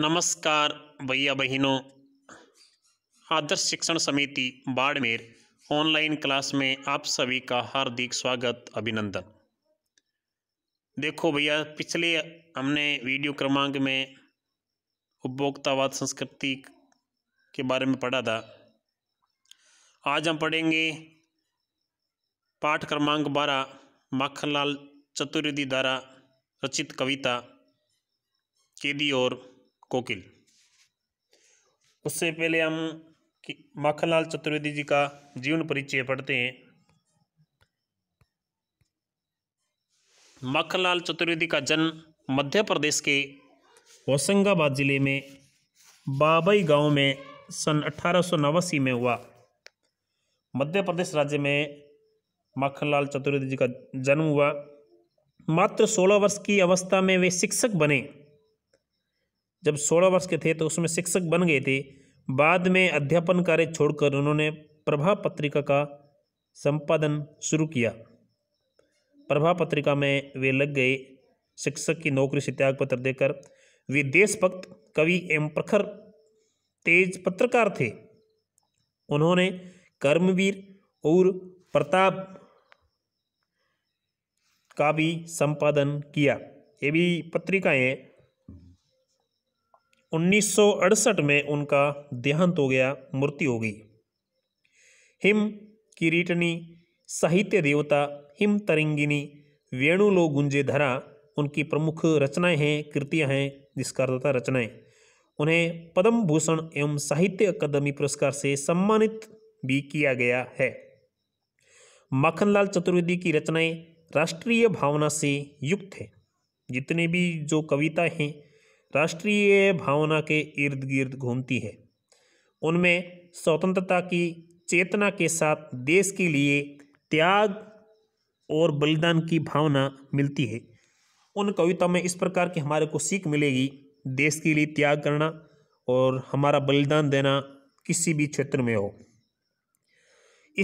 नमस्कार भैया बहनों आदर्श शिक्षण समिति बाड़मेर ऑनलाइन क्लास में आप सभी का हार्दिक स्वागत अभिनंदन देखो भैया पिछले हमने वीडियो क्रमांक में उपभोक्तावाद संस्कृति के बारे में पढ़ा था आज हम पढ़ेंगे पाठ क्रमांक बारह माखनलाल चतुर्वेदी द्वारा रचित कविता केदी और कोकिल उससे पहले हम माखनलाल चतुर्वेदी जी का जीवन परिचय पढ़ते हैं माखनलाल चतुर्वेदी का जन्म मध्य प्रदेश के होशंगाबाद जिले में बाबई गांव में सन अठारह में हुआ मध्य प्रदेश राज्य में माखनलाल चतुर्वेदी जी का जन्म हुआ मात्र 16 वर्ष की अवस्था में वे शिक्षक बने जब सोलह वर्ष के थे तो उसमें शिक्षक बन गए थे बाद में अध्यापन कार्य छोड़कर उन्होंने प्रभा पत्रिका का संपादन शुरू किया प्रभा पत्रिका में वे लग गए शिक्षक की नौकरी से त्याग पत्र देकर वे देशभक्त कवि एवं प्रखर तेज पत्रकार थे उन्होंने कर्मवीर और प्रताप का भी संपादन किया ये भी पत्रिकाएं उन्नीस में उनका देहांत हो गया मृत्यु हो गई हिम किरीटनी साहित्य देवता हिम तरंगिनी वेणुलो गुंजे धरा उनकी प्रमुख रचनाएं हैं कृतियां हैं जिसका अर्थ रचनाएं उन्हें पद्म भूषण एवं साहित्य अकादमी पुरस्कार से सम्मानित भी किया गया है माखनलाल चतुर्वेदी की रचनाएं राष्ट्रीय भावना से युक्त है जितने भी जो कविता हैं राष्ट्रीय भावना के इर्द गिर्द घूमती है उनमें स्वतंत्रता की चेतना के साथ देश के लिए त्याग और बलिदान की भावना मिलती है उन कविता में इस प्रकार की हमारे को सीख मिलेगी देश के लिए त्याग करना और हमारा बलिदान देना किसी भी क्षेत्र में हो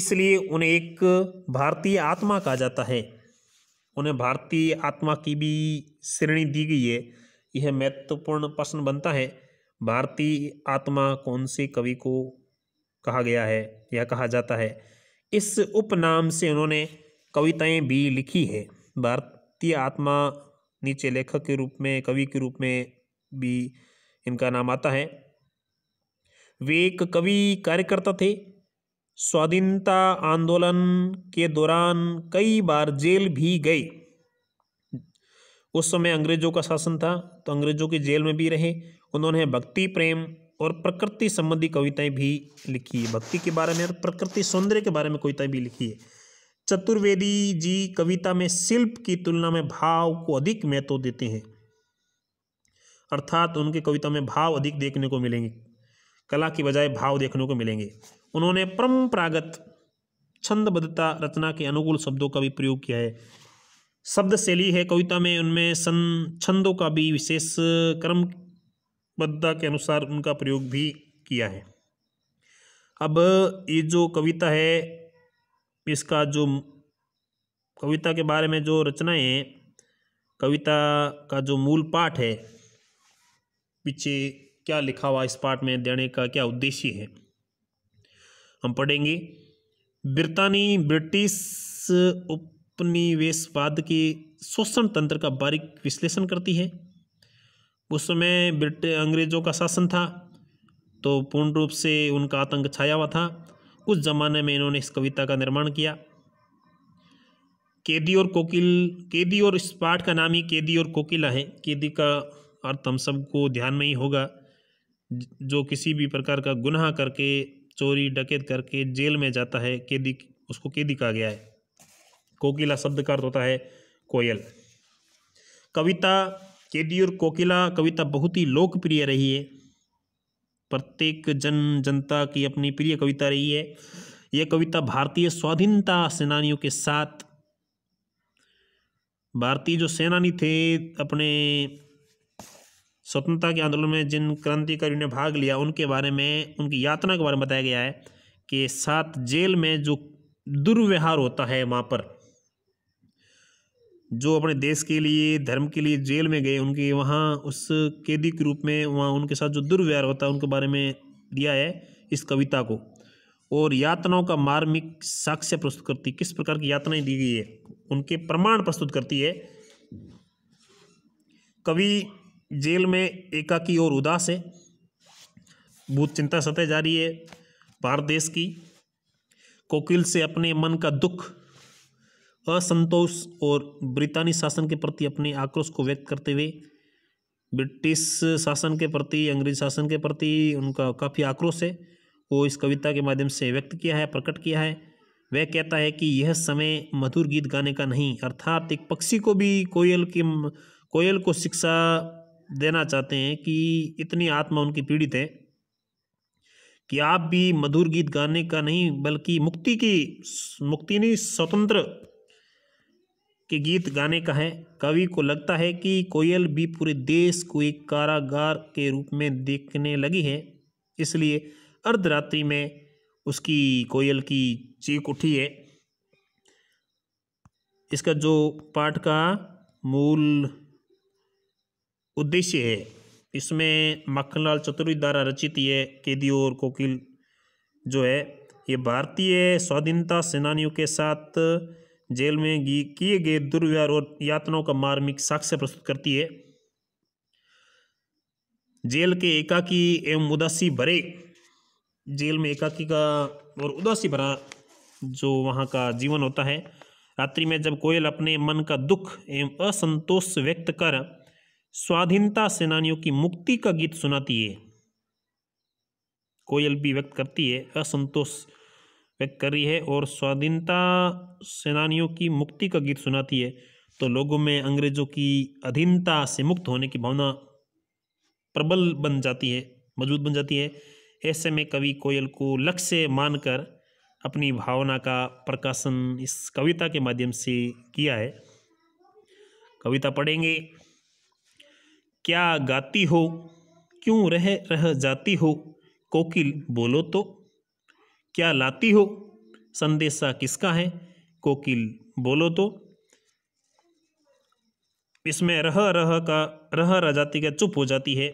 इसलिए उन्हें एक भारतीय आत्मा कहा जाता है उन्हें भारतीय आत्मा की भी श्रेणी दी गई है यह महत्वपूर्ण प्रश्न बनता है भारतीय आत्मा कौन से कवि को कहा गया है या कहा जाता है इस उपनाम से उन्होंने कविताएं भी लिखी है भारतीय आत्मा नीचे लेखक के रूप में कवि के रूप में भी इनका नाम आता है वे एक कवि कार्यकर्ता थे स्वाधीनता आंदोलन के दौरान कई बार जेल भी गए उस समय अंग्रेजों का शासन था तो अंग्रेजों की जेल में भी रहे उन्होंने भक्ति प्रेम और प्रकृति संबंधी कविताएं भी लिखी है भक्ति के बारे में और प्रकृति सौंदर्य के बारे में कविताएं भी लिखी है चतुर्वेदी जी कविता में शिल्प की तुलना में भाव को अधिक महत्व देते हैं अर्थात उनकी कविता में भाव अधिक देखने को मिलेंगे कला की बजाय भाव देखने को मिलेंगे उन्होंने परंपरागत छंदबद्धता रचना के अनुकूल शब्दों का भी प्रयोग किया है शब्द शैली है कविता में उनमें सन छंदों का भी विशेष क्रमबद्धता के अनुसार उनका प्रयोग भी किया है अब ये जो कविता है इसका जो कविता के बारे में जो रचनाएं हैं कविता का जो मूल पाठ है पीछे क्या लिखा हुआ इस पाठ में देने का क्या उद्देश्य है हम पढ़ेंगे ब्रितानी ब्रिटिश उप उपनिवेशवाद के शोषण तंत्र का बारीक विश्लेषण करती है उस समय ब्रिट अंग्रेजों का शासन था तो पूर्ण रूप से उनका आतंक छाया हुआ था उस जमाने में इन्होंने इस कविता का निर्माण किया केदी और कोकिल केदी और इस पाठ का नाम ही केदी और कोकिला है केदी का अर्थ हम सबको ध्यान में ही होगा जो किसी भी प्रकार का गुनाह करके चोरी डकैत करके जेल में जाता है कैदी उसको कैदी कहा गया है कोकिला शब्द का अर्थ होता है कोयल कविता डी और कोकिला कविता बहुत ही लोकप्रिय रही है प्रत्येक जन जनता की अपनी प्रिय कविता रही है यह कविता भारतीय स्वाधीनता सेनानियों के साथ भारतीय जो सेनानी थे अपने स्वतंत्रता के आंदोलन में जिन क्रांतिकारियों ने भाग लिया उनके बारे में उनकी यातना के बारे में बताया गया है कि सात जेल में जो दुर्व्यवहार होता है वहाँ पर जो अपने देश के लिए धर्म के लिए जेल में गए उनके वहाँ उस कैदी के रूप में वहाँ उनके साथ जो दुर्व्यवहार होता है उनके बारे में दिया है इस कविता को और यातनाओं का मार्मिक साक्ष्य प्रस्तुत करती किस प्रकार की यातनाएं दी गई है उनके प्रमाण प्रस्तुत करती है कवि जेल में एकाकी और उदास है भूत चिंता सतह जारी है भारत देश की कोकिल से अपने मन का दुख असंतोष और ब्रितानी शासन के प्रति अपने आक्रोश को व्यक्त करते हुए ब्रिटिश शासन के प्रति अंग्रेज शासन के प्रति उनका काफ़ी आक्रोश है वो इस कविता के माध्यम से व्यक्त किया है प्रकट किया है वह कहता है कि यह समय मधुर गीत गाने का नहीं अर्थात एक पक्षी को भी कोयल की कोयल को शिक्षा देना चाहते हैं कि इतनी आत्मा उनकी पीड़ित है कि आप भी मधुर गीत गाने का नहीं बल्कि मुक्ति की मुक्ति नहीं स्वतंत्र के गीत गाने का है कवि को लगता है कि कोयल भी पूरे देश को एक कारागार के रूप में देखने लगी है इसलिए अर्धरात्रि में उसकी कोयल की चीख उठी है इसका जो पाठ का मूल उद्देश्य है इसमें मक्खनलाल द्वारा रचित ये कैदी और कोकिल जो है ये भारतीय स्वाधीनता सेनानियों के साथ जेल में किए गए दुर्व्यवहार और यातनाओं का मार्मिक साक्ष्य प्रस्तुत करती है जेल के एकाकी एवं उदासी भरे जेल में एकाकी का और उदासी भरा जो वहाँ का जीवन होता है रात्रि में जब कोयल अपने मन का दुख एवं असंतोष व्यक्त कर स्वाधीनता सेनानियों की मुक्ति का गीत सुनाती है कोयल भी व्यक्त करती है असंतोष व्यक्त कर रही है और स्वाधीनता सेनानियों की मुक्ति का गीत सुनाती है तो लोगों में अंग्रेजों की अधीनता से मुक्त होने की भावना प्रबल बन जाती है मजबूत बन जाती है ऐसे में कवि कोयल को लक्ष्य मानकर अपनी भावना का प्रकाशन इस कविता के माध्यम से किया है कविता पढ़ेंगे क्या गाती हो क्यों रह रह जाती हो कोकिल बोलो तो क्या लाती हो संदेशा किसका है कोकिल बोलो तो इसमें रह रह का रह रह जाती का चुप हो जाती है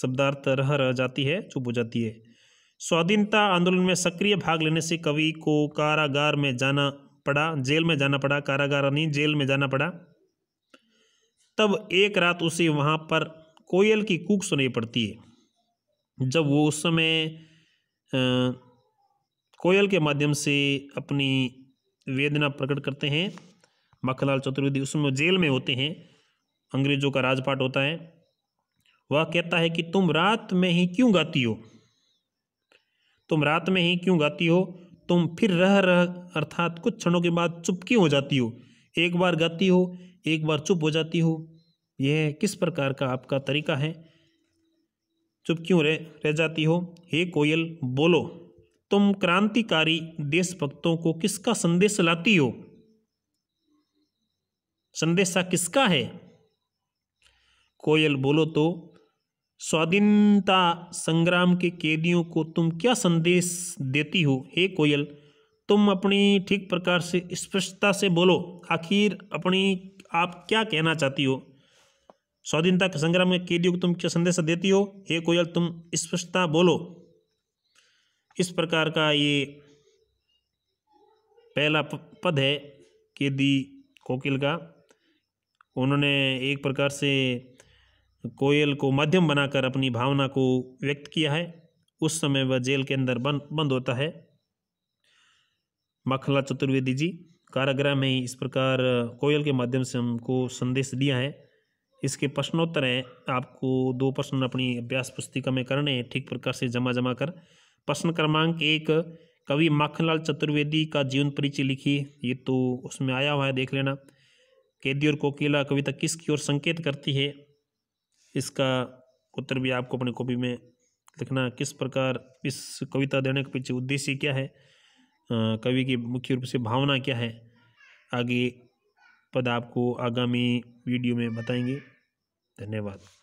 शब्दार्थ रह रह जाती है चुप हो जाती है स्वाधीनता आंदोलन में सक्रिय भाग लेने से कवि को कारागार में जाना पड़ा जेल में जाना पड़ा कारागार नहीं जेल में जाना पड़ा तब एक रात उसे वहां पर कोयल की कूक सुनाई पड़ती है जब वो उस समय कोयल के माध्यम से अपनी वेदना प्रकट करते हैं मखलाल चतुर्वेदी उसमें जेल में होते हैं अंग्रेजों का राजपाट होता है वह कहता है कि तुम रात में ही क्यों गाती हो तुम रात में ही क्यों गाती हो तुम फिर रह रह अर्थात कुछ क्षणों के बाद चुप क्यों हो जाती हो एक बार गाती हो एक बार चुप हो जाती हो यह किस प्रकार का आपका तरीका है चुप क्यों रह रह जाती हो हे कोयल बोलो तुम क्रांतिकारी देशभक्तों को किसका संदेश लाती हो संदेशा किसका है कोयल बोलो तो स्वाधीनता संग्राम के कैदियों को तुम क्या संदेश देती हो हे कोयल तुम अपनी ठीक प्रकार से स्पष्टता से बोलो आखिर अपनी आप क्या कहना चाहती हो स्वाधीनता के संग्राम में कैदियों को तुम क्या संदेश देती हो हे कोयल तुम स्पष्टता बोलो इस प्रकार का ये पहला पद है के दी कोकिल का उन्होंने एक प्रकार से कोयल को माध्यम बनाकर अपनी भावना को व्यक्त किया है उस समय वह जेल के अंदर बंद बंद होता है मखला चतुर्वेदी जी कारागृह में ही इस प्रकार कोयल के माध्यम से हमको संदेश दिया है इसके प्रश्नोत्तर हैं आपको दो प्रश्न अपनी अभ्यास पुस्तिका में करने हैं ठीक प्रकार से जमा जमा कर प्रश्न क्रमांक एक कवि माखनलाल चतुर्वेदी का जीवन परिचय लिखिए ये तो उसमें आया हुआ है देख लेना कैदी और कोकिला कविता किसकी ओर संकेत करती है इसका उत्तर भी आपको अपनी कॉपी में लिखना किस प्रकार इस कविता देने के पीछे उद्देश्य क्या है कवि की मुख्य रूप से भावना क्या है आगे पद आपको आगामी वीडियो में बताएंगे धन्यवाद